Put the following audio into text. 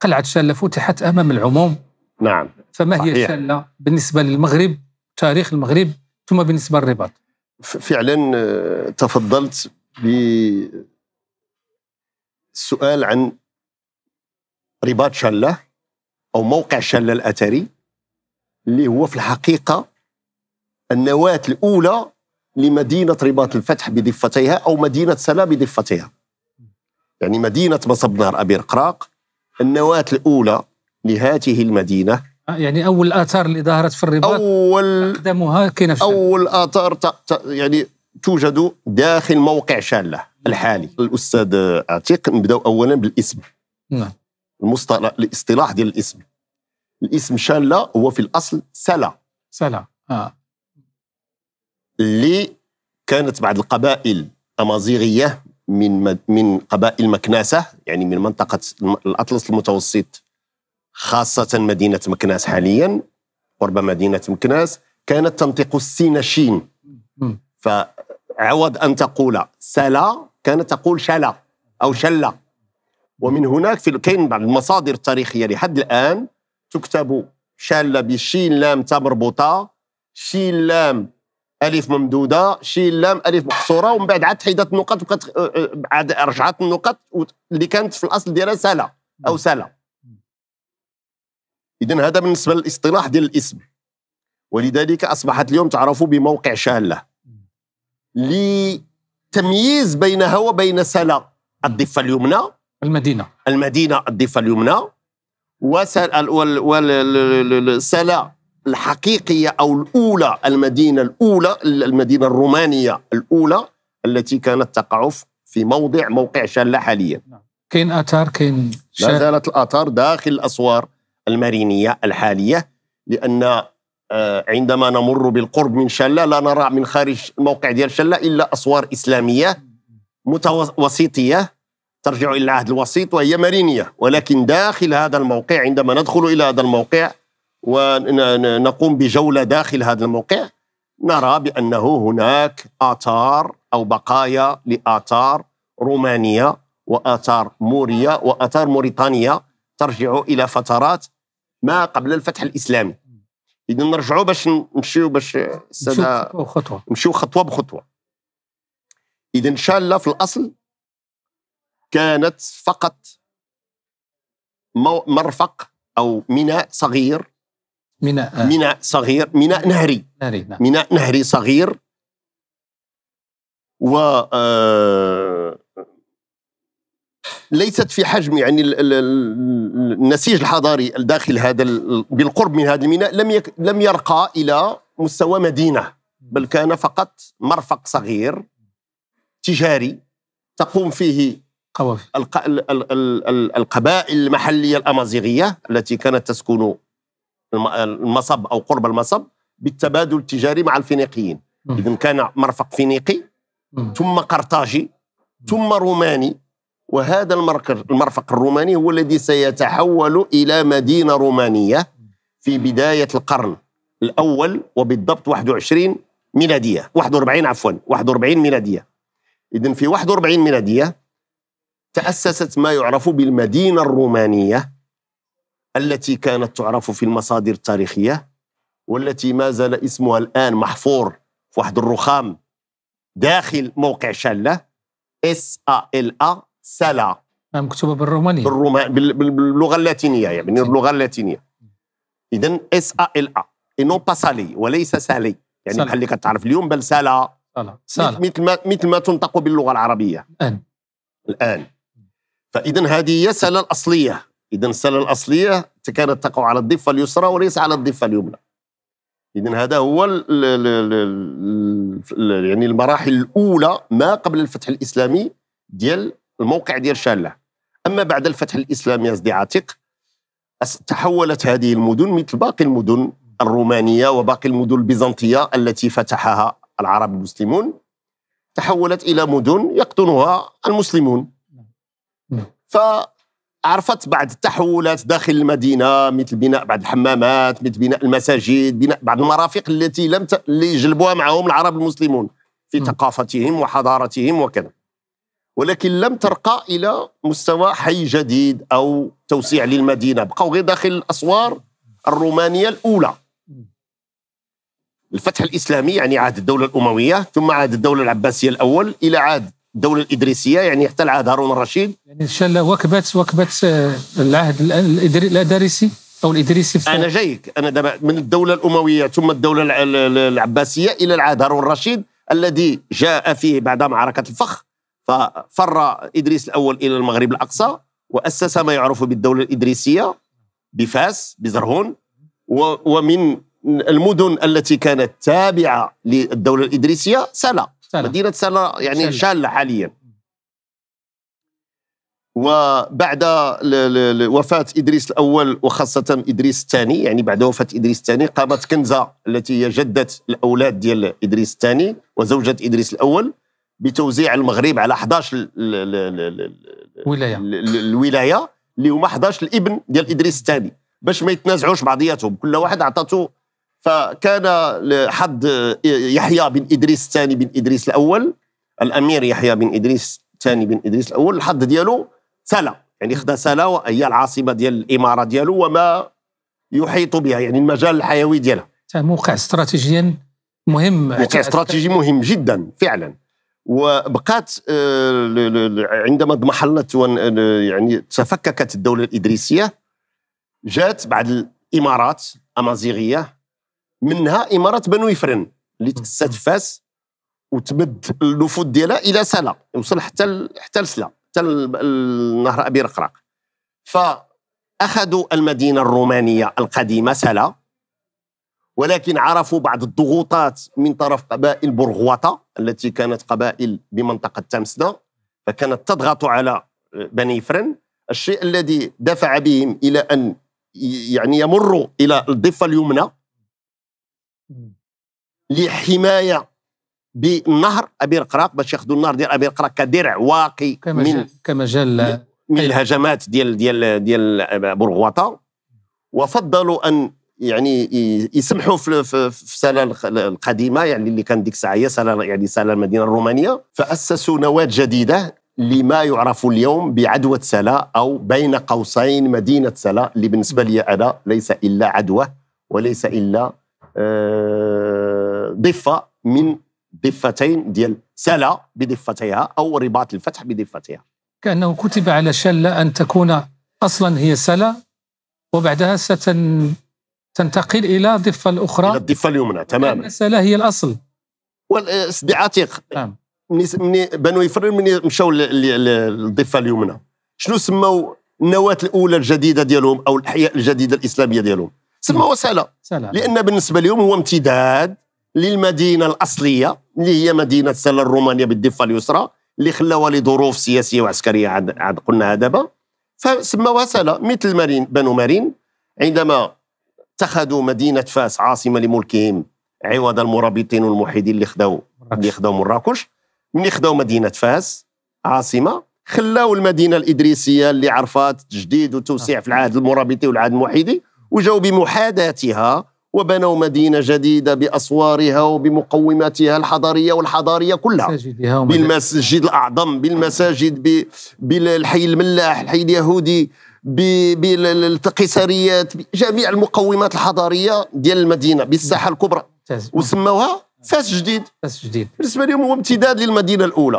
قلعة شلة فتحت أمام العموم نعم فما صحيح. هي شلة بالنسبة للمغرب تاريخ المغرب ثم بالنسبة للرباط فعلا آه، تفضلت بسؤال عن رباط شلة أو موقع شلة الأثري اللي هو في الحقيقة النواة الأولى لمدينة رباط الفتح بضفتيها أو مدينة سلا بضفتيها يعني مدينة مصب نهر أبي رقراق النواة الأولى لهذه المدينة آه، يعني أول الآثار اللي ظهرت في الرباط أول أقدمها كاينة في أول آثار يعني توجد داخل موقع شالة الحالي الأستاذ عتيق نبداو أولا بالاسم نعم المصطلح الاصطلاح ديال الاسم الاسم شالة هو في الأصل سلا سلا آه. اللي كانت بعض القبائل أمازيغية من من قبائل مكناسه يعني من منطقه الاطلس المتوسط خاصه مدينه مكناس حاليا قرب مدينه مكناس كانت تنطق السينشين فعوض ان تقول سلا كانت تقول شلا او شلا ومن هناك في كاين بعض المصادر التاريخيه لحد الان تكتب شلا بشين لام تا مربوطه شين لام الف ممدوده شي لام الف محصوره ومن بعد عاد حيدات النقط وبقات عاد رجعت النقط اللي كانت في الاصل ديالها سلا او سلا اذا هذا بالنسبه للاصطلاح ديال الاسم ولذلك اصبحت اليوم تعرف بموقع شاله لتمييز بينها وبين سلا الضفه اليمنى المدينه المدينه الضفه اليمنى وسلا الحقيقية أو الأولى المدينة الأولى المدينة الرومانية الأولى التي كانت تقع في موضع موقع شلة حاليا نعم. كاين آثار كاين لا زالت الآثار داخل الأسوار المرينية الحالية لأن آه، عندما نمر بالقرب من شلة لا نرى من خارج الموقع ديال شلة إلا أسوار إسلامية متوسطية ترجع إلى العهد الوسيط وهي مرينية ولكن داخل هذا الموقع عندما ندخل إلى هذا الموقع ونقوم بجولة داخل هذا الموقع نرى بأنه هناك آثار أو بقايا لآثار رومانية وآثار مورية وآثار موريتانية ترجع إلى فترات ما قبل الفتح الإسلامي إذا نرجعوا باش نمشيو باش خطوة نمشيو خطوة بخطوة إذا إن شاء الله في الأصل كانت فقط مرفق أو ميناء صغير ميناء ميناء صغير ميناء نهري نعم. ميناء نهري صغير و آه، ليست في حجم يعني النسيج الحضاري داخل هذا بالقرب من هذا الميناء لم لم يرقى الى مستوى مدينه بل كان فقط مرفق صغير تجاري تقوم فيه القبائل المحليه الامازيغيه التي كانت تسكن المصب او قرب المصب بالتبادل التجاري مع الفينيقيين اذا كان مرفق فينيقي ثم قرطاجي ثم روماني وهذا المرفق الروماني هو الذي سيتحول الى مدينه رومانيه في بدايه القرن الاول وبالضبط 21 ميلاديه 41 عفوا 41 ميلاديه اذا في 41 ميلاديه تاسست ما يعرف بالمدينه الرومانيه التي كانت تعرف في المصادر التاريخيه والتي ما زال اسمها الان محفور في واحد الرخام داخل موقع شلة اس ا ال ا سلا نعم، مكتوبه بالرومانيه بالروما... باللغه اللاتينيه يعني اللغه اللاتينيه اذا اس ا ال ا إنو باسالي سالي وليس سالي يعني بحال اللي كتعرف اليوم بل سالا سالا مثل ما مثل ما تنطق باللغه العربيه الان الان فاذا هذه هي سالا الاصليه إذا السنة الأصلية كانت تقع على الضفة اليسرى وليس على الضفة اليمنى إذا هذا هو الـ الـ الـ يعني المراحل الأولى ما قبل الفتح الإسلامي ديال الموقع ديال شالة أما بعد الفتح الإسلامي أصدي عاتق تحولت هذه المدن مثل باقي المدن الرومانية وباقي المدن البيزنطية التي فتحها العرب المسلمون تحولت إلى مدن يقطنها المسلمون نعم. ف عرفت بعض التحولات داخل المدينه مثل بناء بعض الحمامات مثل بناء المساجد بناء بعض المرافق التي لم ت... اللي جلبوها معهم العرب المسلمون في م. ثقافتهم وحضارتهم وكذا ولكن لم ترقى الى مستوى حي جديد او توسيع للمدينه بقوا غير داخل الاسوار الرومانيه الاولى الفتح الاسلامي يعني عهد الدوله الامويه ثم عهد الدوله العباسيه الاول الى عهد الدولة الإدريسية يعني حتى العهد هارون الرشيد يعني إن شاء الله وكبت وكبت آه، العهد الإدريسي أو الإدريسي في أنا جايك أنا دابا من الدولة الأموية ثم الدولة العباسية إلى العهد هارون الرشيد الذي جاء فيه بعد معركة الفخ ففر إدريس الأول إلى المغرب الأقصى وأسس ما يعرف بالدولة الإدريسية بفاس بزرهون ومن المدن التي كانت تابعة للدولة الإدريسية سلا سنة. مدينة سنة يعني شالة حاليا وبعد وفاة إدريس الأول وخاصة إدريس الثاني يعني بعد وفاة إدريس الثاني قامت كنزة التي هي جدة الأولاد ديال إدريس الثاني وزوجة إدريس الأول بتوزيع المغرب على 11 الولاية الولاية اللي هما 11 الابن ديال إدريس الثاني باش ما يتنازعوش بعضياتهم كل واحد عطاته فكان لحد يحيى بن ادريس الثاني بن ادريس الاول الامير يحيى بن ادريس الثاني بن ادريس الاول الحد ديالو سلا يعني خدا سلا وهي العاصمه ديال الاماره ديالو وما يحيط بها يعني المجال الحيوي ديالها موقع استراتيجيا مهم موقع استراتيجي مهم جدا فعلا وبقات آه، عندما اضمحلت آه، يعني تفككت الدوله الادريسيه جات بعد الامارات امازيغيه منها اماره بنو يفرن اللي تاسست فاس وتمد النفوذ ديالها الى سلا وصل حتى ال... حتى لسلا حتى النهر ابي رقراق فاخذوا المدينه الرومانيه القديمه سلا ولكن عرفوا بعض الضغوطات من طرف قبائل برغواطة التي كانت قبائل بمنطقه تمسنا فكانت تضغط على آه، بني فرن الشيء الذي دفع بهم الى ان يعني يمروا الى الضفه اليمنى لحمايه بالنهر ابير قراق باش ياخذوا النهر ديال ابير قراق كدرع واقي كمجال من كمجال من الهجمات ديال ديال ديال برغواطه وفضلوا ان يعني يسمحوا في في, سلا القديمه يعني اللي كان ديك الساعه هي سلا يعني سلا المدينه الرومانيه فاسسوا نواه جديده لما يعرف اليوم بعدوى سلا او بين قوسين مدينه سلا اللي بالنسبه لي انا ليس الا عدوى وليس الا آه، ضفه من ضفتين ديال سلا بضفتيها او رباط الفتح بضفتيها كانه كتب على شله ان تكون اصلا هي سلا وبعدها ستن تنتقل الى الضفه الاخرى الى الضفه اليمنى تماما سلا هي الاصل والسيدي آه، عتيق نعم من بنو يفرر من مشاو للضفه اليمنى شنو سموا النواه الاولى الجديده ديالهم او الاحياء الجديده الاسلاميه ديالهم سما نعم. وسلا لان بالنسبه لهم هو امتداد للمدينه الاصليه اللي هي مدينه سلا الرومانيه بالضفه اليسرى اللي خلاوها لظروف سياسيه وعسكريه عاد عاد قلناها دابا فسموها سلا مثل مارين بنو مارين عندما اتخذوا مدينه فاس عاصمه لملكهم عوض المرابطين والموحدين اللي خداو اللي خداو مراكش من خداو مدينه فاس عاصمه خلاو المدينه الادريسيه اللي عرفات تجديد وتوسيع آه. في العهد المرابطي والعهد الموحدي وجاو بمحاداتها وبنوا مدينة جديدة بأسوارها وبمقوماتها الحضارية والحضارية كلها بالمسجد الأعظم بالمساجد بالحي الملاح الحي اليهودي بالقيصريات جميع المقومات الحضارية ديال المدينة بالساحة الكبرى وسموها فاس جديد فاس جديد بالنسبة لهم هو امتداد للمدينة الأولى